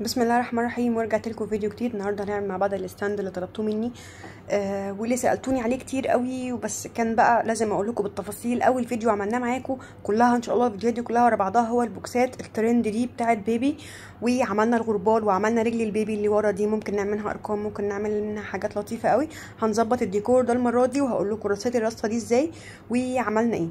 بسم الله الرحمن الرحيم ورجعت لكم فيديو جديد النهارده هنعمل مع بعض الستاند اللي طلبتوه مني آه واللي سالتوني عليه كتير قوي وبس كان بقى لازم اقول لكم بالتفاصيل اول فيديو عملناه معاكم كلها ان شاء الله الفيديوهات دي كلها ورا بعضها هو البوكسات الترند دي بتاعه بيبي وعملنا الغربال وعملنا رجل البيبي اللي ورا دي ممكن نعمل منها ارقام ممكن نعمل منها حاجات لطيفه قوي هنظبط الديكور ده المره دي وهقول لكم رصيت الرصه دي ازاي وعملنا ايه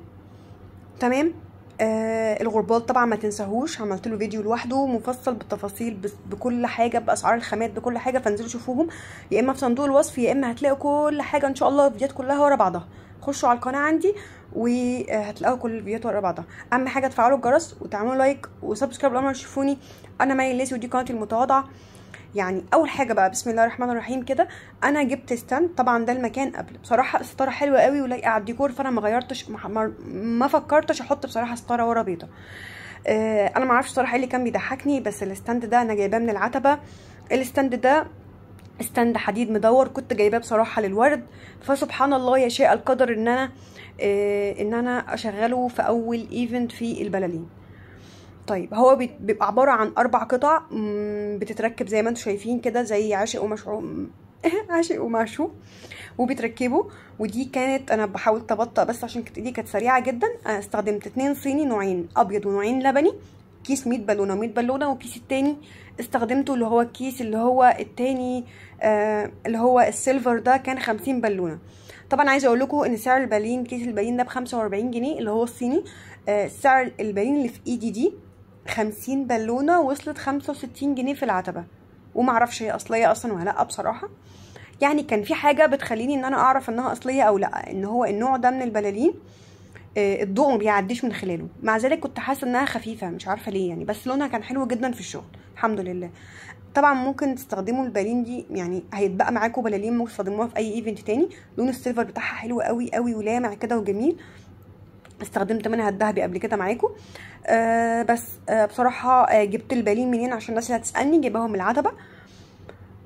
تمام آه الغربال طبعا ما تنساهوش عملت له فيديو لوحده مفصل بالتفاصيل بكل حاجه باسعار الخامات بكل حاجه فانزلوا شوفوهم يا اما في صندوق الوصف يا اما هتلاقوا كل حاجه ان شاء الله الفيديوهات كلها ورا بعضها خشوا على القناه عندي وهتلاقوا كل الفيديوهات ورا بعضها اهم حاجه تفعلوا الجرس وتعملوا لايك وسبسكرايب لما تشوفوني انا مي ليسي ودي قناتي المتواضعه يعني اول حاجه بقى بسم الله الرحمن الرحيم كده انا جبت ستاند طبعا ده المكان قبل بصراحه ستاره حلوه قوي ولايقه على الديكور فانا ما غيرتش ما, فكرتش احط بصراحه ستاره ورا بيضه آه، انا ما اعرفش صراحه ايه اللي كان بيضحكني بس الستاند ده انا جايباه من العتبه الستاند ده ستاند حديد مدور كنت جايباه بصراحه للورد فسبحان الله يشاء القدر ان انا آه، ان انا اشغله في اول ايفنت في البلالين طيب هو بيبقى عباره عن اربع قطع بتتركب زي ما انتم شايفين كده زي عاشق ومشعوم عاشق ومعشوق وبتركبه ودي كانت انا بحاول تبطأ بس عشان دي كانت سريعه جدا استخدمت اتنين صيني نوعين ابيض ونوعين لبني كيس 100 بالونه 100 بالونه والكيس التاني استخدمته اللي هو الكيس اللي هو التاني آه اللي هو السيلفر ده كان 50 بالونه طبعا عايزه اقول لكم ان سعر البالين كيس البالين ده ب 45 جنيه اللي هو الصيني آه سعر البالين اللي في ايدي دي خمسين بالونه وصلت خمسة وستين جنيه في العتبه ومعرفش هي اصليه اصلا ولا لا بصراحه يعني كان في حاجه بتخليني ان انا اعرف انها اصليه او لا ان هو النوع ده من البلالين آه، الضوء ما بيعديش من خلاله مع ذلك كنت حاسه انها خفيفه مش عارفه ليه يعني بس لونها كان حلو جدا في الشغل الحمد لله طبعا ممكن تستخدموا البالين دي يعني هيتبقى معاكم بلالين ممكن تستخدموها في اي ايفنت تاني لون السيلفر بتاعها حلو قوي قوي ولامع كده وجميل استخدمت منها الذهبي قبل كده معاكم آه بس آه بصراحه آه جبت البالين منين عشان الناس اللي هتسالني جايباهم من العتبه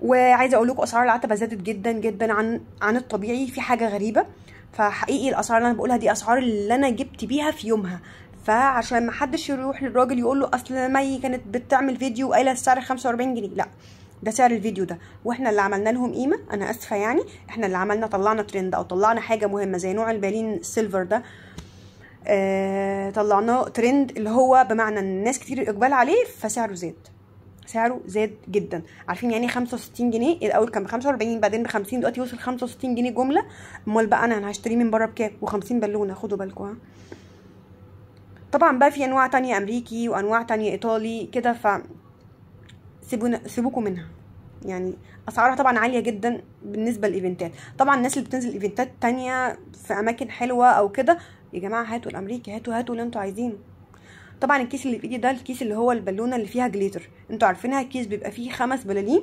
وعايزه اقول لكم اسعار العتبه زادت جدا جدا عن عن الطبيعي في حاجه غريبه فحقيقي الاسعار اللي انا بقولها دي اسعار اللي انا جبت بيها في يومها فعشان ما حدش يروح للراجل يقول له اصل مي كانت بتعمل فيديو وقايله السعر 45 جنيه لا ده سعر الفيديو ده واحنا اللي عملنا لهم قيمه انا اسفه يعني احنا اللي عملنا طلعنا ترند او طلعنا حاجه مهمه زي نوع البالين السيلفر ده آه، طلعناه ترند اللي هو بمعنى ان الناس كتير اقبال عليه فسعره زاد سعره زاد جدا عارفين يعني 65 جنيه الاول كان ب 45 بعدين ب 50 دلوقتي وصل 65 جنيه جمله امال بقى انا هشتريه من بره بكام و50 بالونه خدوا بالكم ها طبعا بقى في انواع تانية امريكي وانواع تانية ايطالي كده ف سيبونا سيبوكم منها يعني اسعارها طبعا عاليه جدا بالنسبه للايفنتات طبعا الناس اللي بتنزل ايفنتات تانية في اماكن حلوه او كده يا جماعه هاتوا الامريكي هاتوا هاتوا اللي انتوا عايزينه طبعا الكيس اللي في ايدي ده الكيس اللي هو البالونه اللي فيها جليتر انتوا عارفينها الكيس بيبقى فيه خمس بلالين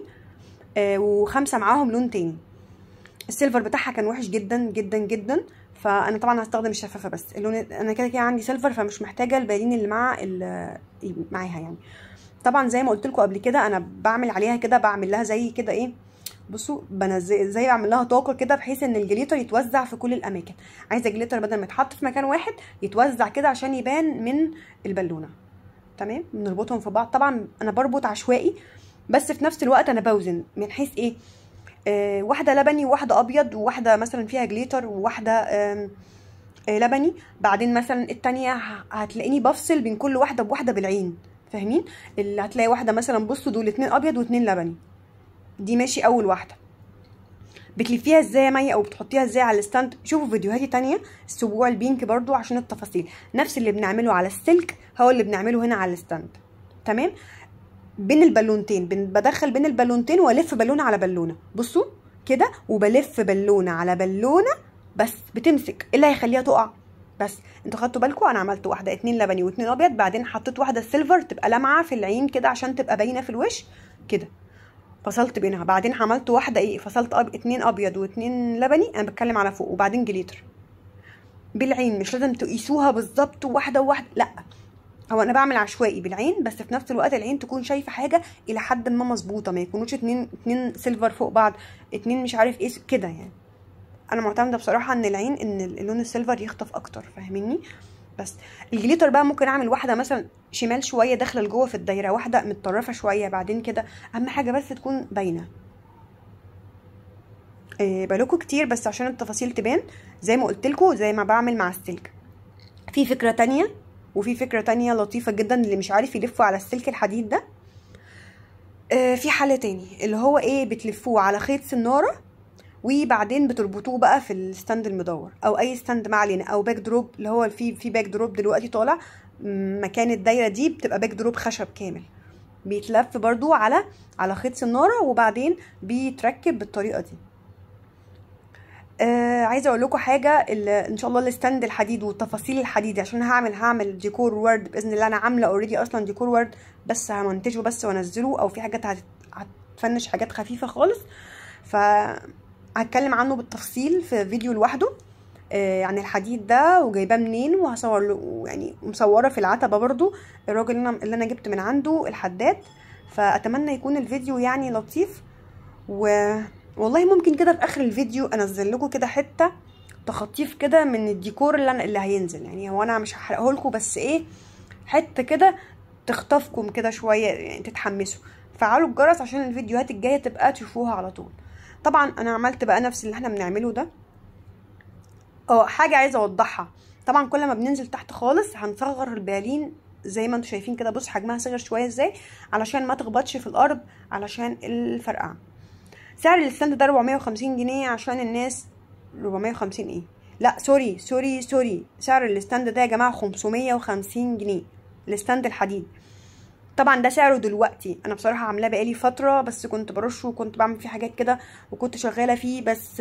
آه وخمسه معاهم لون تاني السيلفر بتاعها كان وحش جدا جدا جدا فانا طبعا هستخدم الشفافه بس اللون انا كده كده عندي سيلفر فمش محتاجه البالين اللي مع معاها يعني طبعا زي ما قلت لكم قبل كده انا بعمل عليها كده بعمل لها زي كده ايه بصوا بنزل ازاي, اعمل بعمل لها طاقه كده بحيث ان الجليتر يتوزع في كل الاماكن عايزه الجليتر بدل ما يتحط في مكان واحد يتوزع كده عشان يبان من البالونه تمام بنربطهم في بعض طبعا انا بربط عشوائي بس في نفس الوقت انا بوزن من حيث ايه آه، واحده لبني وواحده ابيض وواحده مثلا فيها جليتر وواحده آه، لبني بعدين مثلا التانية هتلاقيني بفصل بين كل واحده بواحده بالعين فاهمين اللي هتلاقي واحده مثلا بصوا دول اتنين ابيض واتنين لبني دي ماشي اول واحده بتلفيها ازاي يا مي او بتحطيها ازاي على الستاند شوفوا فيديوهاتي تانية السبوع البينك برضو عشان التفاصيل نفس اللي بنعمله على السلك هو اللي بنعمله هنا على الستاند تمام بين البالونتين بدخل بين البالونتين والف بالونه على بالونه بصوا كده وبلف بالونه على بالونه بس بتمسك إيه اللي هيخليها تقع بس انتوا خدتوا بالكم انا عملت واحده اتنين لبني واتنين ابيض بعدين حطيت واحده سيلفر تبقى لامعه في العين كده عشان تبقى باينه في الوش كده فصلت بينها بعدين عملت واحده ايه فصلت أب... اتنين ابيض واتنين لبني انا بتكلم على فوق وبعدين جليتر بالعين مش لازم تقيسوها بالظبط واحده وواحده لا هو انا بعمل عشوائي بالعين بس في نفس الوقت العين تكون شايفه حاجه الى حد ما مظبوطه ما يكونوش اتنين اتنين سيلفر فوق بعض اتنين مش عارف ايه كده يعني انا معتمده بصراحه ان العين ان اللون السيلفر يخطف اكتر فاهميني بس الجليتر بقى ممكن اعمل واحده مثلا شمال شويه داخله لجوه في الدايره واحده متطرفه شويه بعدين كده اهم حاجه بس تكون باينه إيه بالكوا كتير بس عشان التفاصيل تبان زي ما قلت لكم زي ما بعمل مع السلك في فكره تانية وفي فكره تانية لطيفه جدا اللي مش عارف يلفوا على السلك الحديد ده إيه في حل تاني اللي هو ايه بتلفوه على خيط سناره وبعدين بتربطوه بقى في الستاند المدور او اي ستاند ما علينا او باك دروب اللي هو في في باك دروب دلوقتي طالع مكان الدايره دي بتبقى باك دروب خشب كامل بيتلف برضو على على خيط سناره وبعدين بيتركب بالطريقه دي آه عايزه اقول لكم حاجه ان شاء الله الستاند الحديد والتفاصيل الحديد عشان هعمل هعمل ديكور وورد باذن الله انا عامله اوريدي اصلا ديكور وورد بس همنتجه بس وانزله او في حاجات هتفنش حاجات خفيفه خالص ف هتكلم عنه بالتفصيل في فيديو لوحده آه عن الحديد ده وجايباه منين وهصور له يعني مصوره في العتبه برضو الراجل اللي انا جبت من عنده الحداد فاتمنى يكون الفيديو يعني لطيف و والله ممكن كده في اخر الفيديو انزل لكم كده حته تخطيف كده من الديكور اللي انا اللي هينزل يعني هو انا مش هحرقه لكم بس ايه حته كده تخطفكم كده شويه يعني تتحمسوا فعلوا الجرس عشان الفيديوهات الجايه تبقى تشوفوها على طول طبعا انا عملت بقى نفس اللي احنا بنعمله ده اه حاجه عايزه اوضحها طبعا كل ما بننزل تحت خالص هنصغر البالين زي ما انتم شايفين كده بص حجمها صغير شويه ازاي علشان ما تخبطش في الارض علشان الفرقعه سعر الستاند ده 450 جنيه عشان الناس 450 ايه لا سوري سوري سوري سعر الستاند ده يا جماعه 550 جنيه الستاند الحديد طبعا ده سعره دلوقتي انا بصراحه عاملاه بقالي فتره بس كنت برشه وكنت بعمل فيه حاجات كده وكنت شغاله فيه بس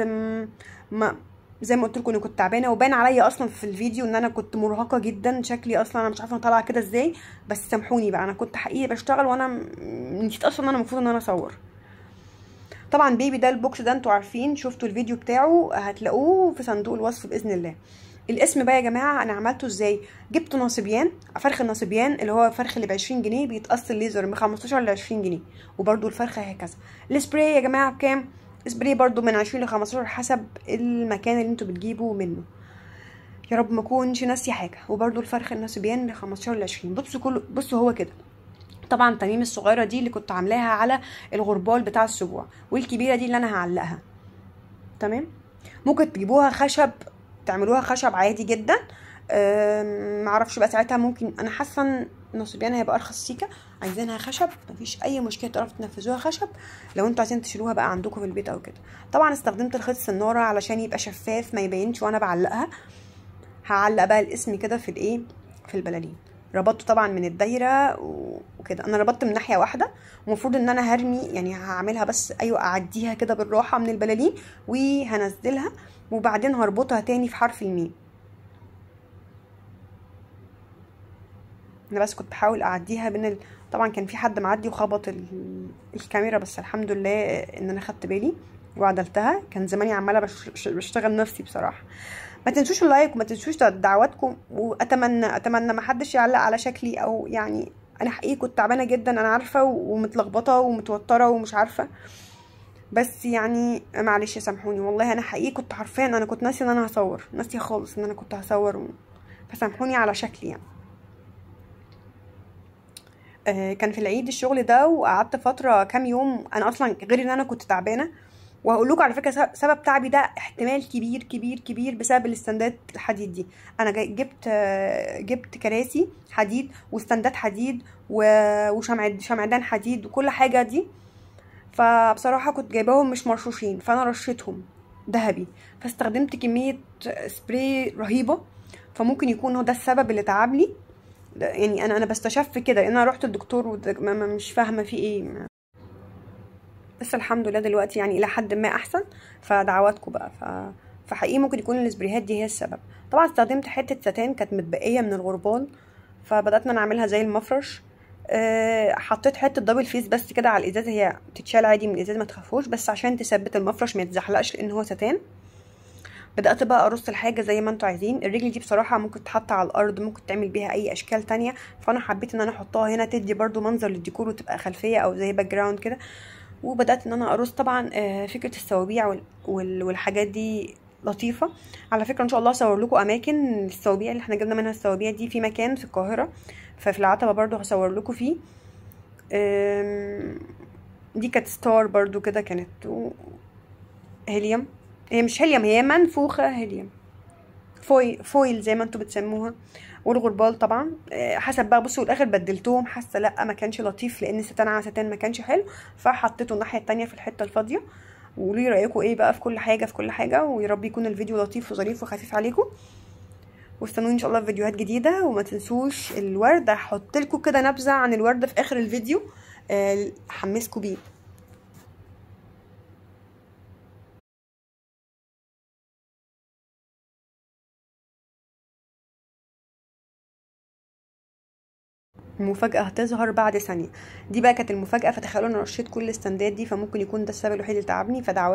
ما زي ما قلت لكم انا كنت تعبانه وبان عليا اصلا في الفيديو ان انا كنت مرهقه جدا شكلي اصلا انا مش عارفه انا طالعه كده ازاي بس سامحوني بقى انا كنت حقيقي بشتغل وانا نسيت اصلا ان انا المفروض ان انا اصور طبعا بيبي ده البوكس ده انتوا عارفين شفتوا الفيديو بتاعه هتلاقوه في صندوق الوصف باذن الله الاسم بقى يا جماعه انا عملته ازاي جبت نصبيان فرخ النصبيان اللي هو الفرخ اللي ب 20 جنيه بيتقص الليزر من 15 ل 20 جنيه وبرده الفرخه هكذا السبراي يا جماعه بكام سبراي برده من 20 ل 15 حسب المكان اللي انتوا بتجيبوا منه يا رب ما اكونش ناسي حاجه وبرده الفرخ النصبيان من 15 ل 20 بصوا كله بصوا هو كده طبعا التميم الصغيره دي اللي كنت عاملاها على الغربال بتاع السبوع والكبيره دي اللي انا هعلقها تمام ممكن تجيبوها خشب تعملوها خشب عادي جدا معرفش بقى ساعتها ممكن انا حاسه ان نصبيان هيبقى ارخص سيكه عايزينها خشب مفيش اي مشكله تعرفوا تنفذوها خشب لو انتوا عايزين تشيلوها بقى عندكم في البيت او كده طبعا استخدمت الخيط السناره علشان يبقى شفاف ما يبينش وانا بعلقها هعلق بقى الاسم كده في الايه في البلالين ربطته طبعا من الدايره وكده انا ربطت من ناحيه واحده المفروض ان انا هرمي يعني هعملها بس ايوه اعديها كده بالراحه من البلالين وهنزلها وبعدين هربطها تاني في حرف الميم انا بس كنت بحاول اعديها بين ال... طبعا كان في حد معدي وخبط ال... الكاميرا بس الحمد لله ان انا خدت بالي وعدلتها كان زماني عماله بش... بشتغل نفسي بصراحه ما تنسوش اللايك وما تنسوش دعواتكم واتمنى اتمنى ما حدش يعلق على شكلي او يعني انا حقيقي كنت تعبانه جدا انا عارفه ومتلخبطه ومتوتره ومش عارفه بس يعني معلش سامحوني والله انا حقيقي كنت حرفيا انا كنت ناسي ان انا هصور ناسي خالص ان انا كنت هصور فسامحوني على شكلي يعني آه كان في العيد الشغل ده وقعدت فتره كام يوم انا اصلا غير ان انا كنت تعبانه وهقول لكم على فكره سبب تعبي ده احتمال كبير كبير كبير بسبب الاستندات الحديد دي انا جبت جبت كراسي حديد واستندات حديد وشمعدان حديد وكل حاجه دي فبصراحه كنت جايباهم مش مرشوشين فانا رشيتهم ذهبي فاستخدمت كميه سبراي رهيبه فممكن يكون هو ده السبب اللي تعبني يعني انا انا بستشف كده لان انا رحت الدكتور مش فاهمه في ايه بس الحمد لله دلوقتي يعني الى حد ما احسن فدعواتكم بقى ف... فحقيقي ممكن يكون السبريهات دي هي السبب طبعا استخدمت حته ستان كانت متبقيه من الغربال انا نعملها زي المفرش آه، حطيت حته دبل فيس بس كده على الازاز هي بتتشال عادي من الازاز ما تخافوش بس عشان تثبت المفرش ما يتزحلقش لان هو ستان بدات بقى ارص الحاجه زي ما انتوا عايزين الرجل دي بصراحه ممكن تتحط على الارض ممكن تعمل بيها اي اشكال تانية فانا حبيت ان انا احطها هنا تدي برضو منظر للديكور وتبقى خلفيه او زي باك جراوند كده وبدات ان انا ارص طبعا آه، فكره السوابيع والحاجات دي لطيفه على فكره ان شاء الله هصور لكم اماكن السوابيع اللي احنا جبنا منها السوابيع دي في مكان في القاهره ففي العتبه برضو هصور لكم فيه دي كانت ستار برضو كده كانت هيليوم هي مش هيليوم هي منفوخه هيليوم فوي فويل زي ما انتم بتسموها والغربال طبعا آه، حسب بقى بصوا الاخر بدلتهم حاسه لا ما كانش لطيف لان ستان على ستان ما كانش حلو فحطيته الناحيه التانية في الحته الفاضيه وقولوا لي رايكم ايه بقى في كل حاجه في كل حاجه ويا رب يكون الفيديو لطيف وظريف وخفيف عليكم واستنوني ان شاء الله في فيديوهات جديده وما تنسوش الورد هحط لكم كده نبذه عن الورد في اخر الفيديو آه، حمسكم بيه المفاجأة هتظهر بعد ثانية دي بقى كانت المفاجأة فتخيلوا انا رشيت كل الستاندات دي فممكن يكون ده السبب الوحيد اللي تعبني فدعوات